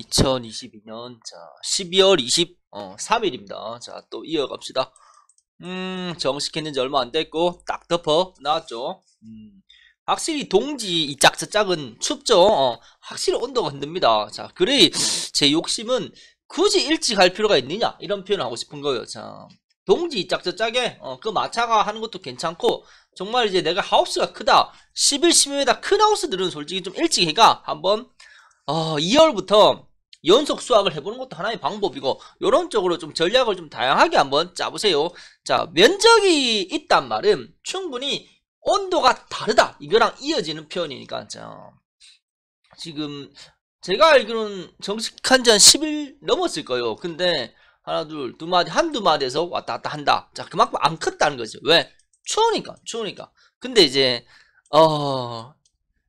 2022년 자 12월 23일입니다. 어, 자또 이어갑시다. 음 정식했는지 얼마 안 됐고 딱 덮어 나왔죠. 음, 확실히 동지 이 짝저 짝은 춥죠. 어, 확실히 온도가 흔듭니다. 자 그래 제 욕심은 굳이 일찍 갈 필요가 있느냐 이런 표현을 하고 싶은 거예요. 자 동지 이 짝저 짝에 어, 그 마차가 하는 것도 괜찮고 정말 이제 내가 하우스가 크다 11, 12m 큰 하우스들은 솔직히 좀 일찍 해가 한번 어, 2월부터 연속 수확을 해보는 것도 하나의 방법이고 이런 쪽으로 좀 전략을 좀 다양하게 한번 짜보세요. 자 면적이 있단 말은 충분히 온도가 다르다 이거랑 이어지는 표현이니까 자 지금 제가 알기로는 정식한 지 한 10일 넘었을 거예요. 근데 하나 둘 두 마디 한두 마디에서 왔다 갔다 한다. 자 그만큼 안 컸다는 거죠. 왜? 추우니까 추우니까. 근데 이제 어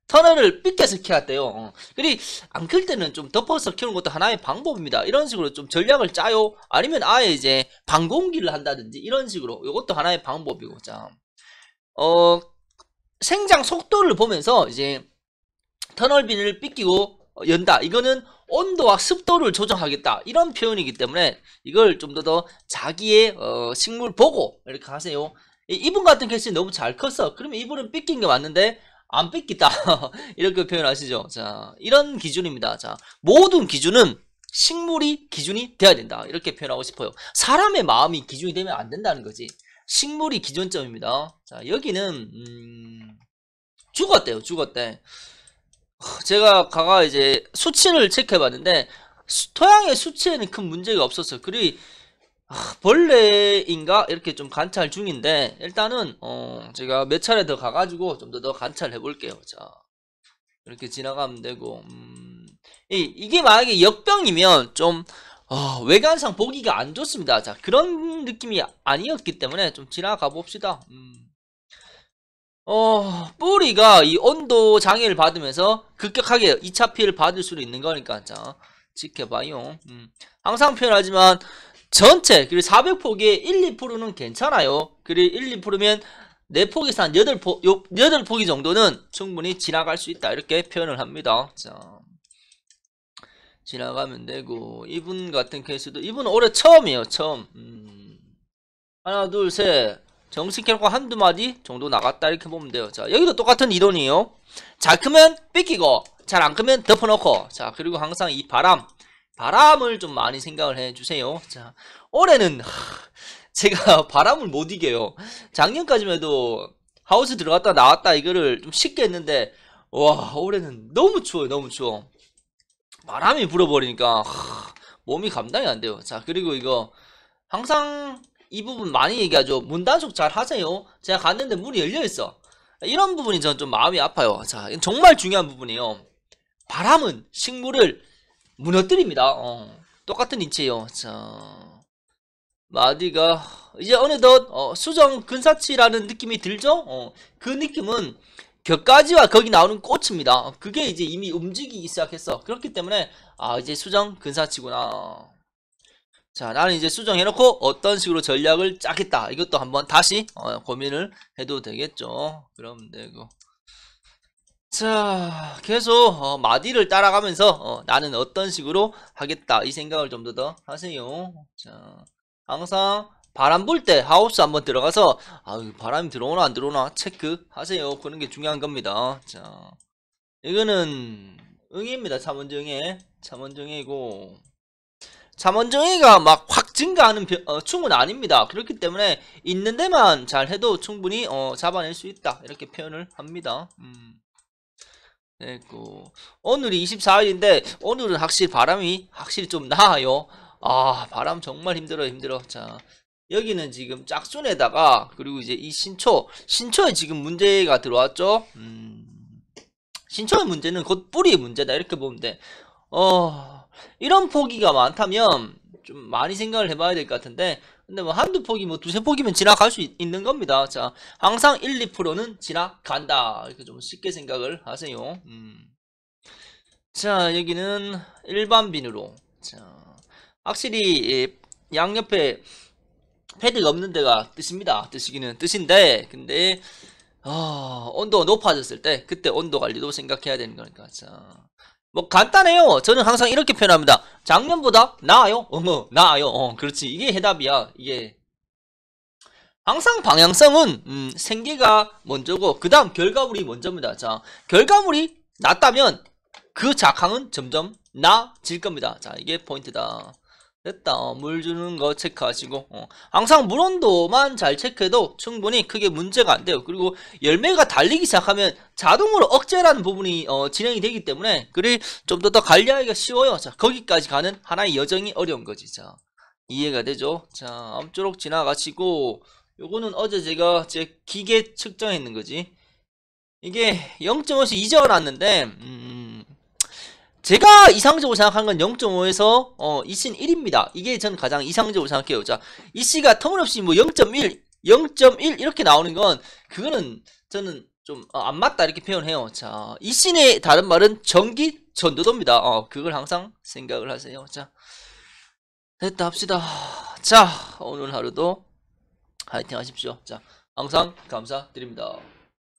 터널을 삐껴서 키웠대요 어. 그리 안켤 때는 좀 덮어서 키우는 것도 하나의 방법입니다. 이런 식으로 좀 전략을 짜요. 아니면 아예 이제 방공기를 한다든지 이런 식으로 이것도 하나의 방법이고 자, 어 생장 속도를 보면서 이제 터널 비닐을 삐끼고 연다. 이거는 온도와 습도를 조정하겠다. 이런 표현이기 때문에 이걸 좀 더더 더 자기의 어, 식물 보고 이렇게 하세요. 이분 같은 케이스 너무 잘 컸어. 그러면 이분은 삐낀 게 맞는데 안 뺏기다 이렇게 표현하시죠 자 이런 기준입니다 자 모든 기준은 식물이 기준이 돼야 된다 이렇게 표현하고 싶어요 사람의 마음이 기준이 되면 안 된다는 거지 식물이 기준점입니다 자 여기는 음, 죽었대요 죽었대 제가 가가 이제 수치를 체크해 봤는데 토양의 수치에는 큰 문제가 없었어요 그리 아, 벌레인가 이렇게 좀 관찰 중인데 일단은 어, 제가 몇 차례 더 가가지고 좀 더 더 관찰해 볼게요 자 이렇게 지나가면 되고 음, 이, 게 만약에 역병이면 좀 어, 외관상 보기가 안 좋습니다 자 그런 느낌이 아니었기 때문에 좀 지나가 봅시다 음. 어, 뿌리가 이 온도 장애를 받으면서 급격하게 2차 피해를 받을 수도 있는 거니까 자 지켜봐요 음. 항상 표현하지만 전체 그리고 400포기에 1, 2%는 괜찮아요. 그리고 1, 2%면 네 폭에서 한 8포, 8포기 정도는 충분히 지나갈 수 있다. 이렇게 표현을 합니다. 자. 지나가면 되고, 이분 같은 케이스도, 이분은 올해 처음이에요, 처음. 음. 하나, 둘, 셋. 정식 결과 한두 마디 정도 나갔다. 이렇게 보면 돼요. 자, 여기도 똑같은 이론이에요. 잘 크면 뺏기고, 잘 안 크면 덮어놓고. 자, 그리고 항상 이 바람. 바람을 좀 많이 생각을 해주세요. 자, 올해는 하, 제가 바람을 못 이겨요. 작년까지만 해도 하우스 들어갔다 나왔다 이거를 좀 쉽게 했는데 와 올해는 너무 추워요. 너무 추워. 바람이 불어버리니까 하, 몸이 감당이 안 돼요. 자 그리고 이거 항상 이 부분 많이 얘기하죠. 문단속 잘 하세요. 제가 갔는데 문이 열려있어. 이런 부분이 저는 좀 마음이 아파요. 자, 정말 중요한 부분이에요. 바람은 식물을 무너뜨립니다. 어. 똑같은 인체요. 자, 마디가 이제 어느덧 어, 수정 근사치라는 느낌이 들죠? 어, 그 느낌은 격가지와 거기 나오는 꽃입니다. 어, 그게 이제 이미 움직이기 시작했어. 그렇기 때문에 아 이제 수정 근사치구나. 자, 나는 이제 수정해놓고 어떤 식으로 전략을 짜겠다. 이것도 한번 다시 어, 고민을 해도 되겠죠. 그럼 내고 자 계속 어, 마디를 따라가면서 어, 나는 어떤 식으로 하겠다 이 생각을 좀 더 하세요 자 항상 바람 불 때 하우스 한번 들어가서 아유 바람이 들어오나 안 들어오나 체크하세요 그런 게 중요한 겁니다 자 이거는 응입니다 차원정의 차원정의고 자원정의가 막 확 증가하는 어, 춤은 아닙니다. 그렇기 때문에 있는 데만 잘 해도 충분히 어, 잡아낼 수 있다. 이렇게 표현을 합니다. 음. 됐고 오늘이 24일인데 오늘은 확실히 바람이 확실히 좀 나아요 아 바람 정말 힘들어 힘들어 자 여기는 지금 짝순에다가 그리고 이제 이 신초 신초에 지금 문제가 들어왔죠 음, 신초의 문제는 곧 뿌리의 문제다 이렇게 보면 돼어 이런 포기가 많다면 좀 많이 생각을 해봐야 될 것 같은데 근데 뭐 한두 폭이 뭐 두세 폭이면 지나갈 수 있, 는 겁니다 자 항상 1, 2%는 지나간다 이렇게 좀 쉽게 생각을 하세요 음. 자 여기는 일반 비누로 자 확실히 양옆에 패드가 없는 데가 뜻입니다 뜻이기는 뜻인데 근데 어, 온도가 높아졌을 때 그때 온도 관리도 생각해야 되는 거니까 자, 뭐 간단해요 저는 항상 이렇게 표현합니다 작년보다 나아요? 어, 머 나아요. 어, 그렇지. 이게 해답이야. 이게. 항상 방향성은 음, 생계가 먼저고 그 다음 결과물이 먼저입니다. 자, 결과물이 낮다면 그 작황은 점점 나아질 겁니다. 자, 이게 포인트다. 됐다 어, 물 주는 거 체크하시고 어. 항상 물 온도만 잘 체크해도 충분히 크게 문제가 안 돼요 그리고 열매가 달리기 시작하면 자동으로 억제라는 부분이 어, 진행이 되기 때문에 그리 좀더 더 관리하기가 쉬워요 자 거기까지 가는 하나의 여정이 어려운 거지 자 이해가 되죠 자 암쪼록 지나가시고 요거는 어제 제가 제 기계 측정했는 거지 이게 0.5씩 잊어놨는데 음, 제가 이상적으로 생각한 건 0.5에서 어, 이씨 1입니다. 이게 전 가장 이상적으로 생각해요. 자, 이씨가 터무니없이 뭐 0.1, 0.1 이렇게 나오는 건 그거는 저는 좀안 어, 맞다 이렇게 표현해요. 자, 이씨의 다른 말은 전기 전도도입니다. 어, 그걸 항상 생각을 하세요. 자, 됐다 합시다. 자, 오늘 하루도 화이팅 하십시오. 자, 항상 감사드립니다.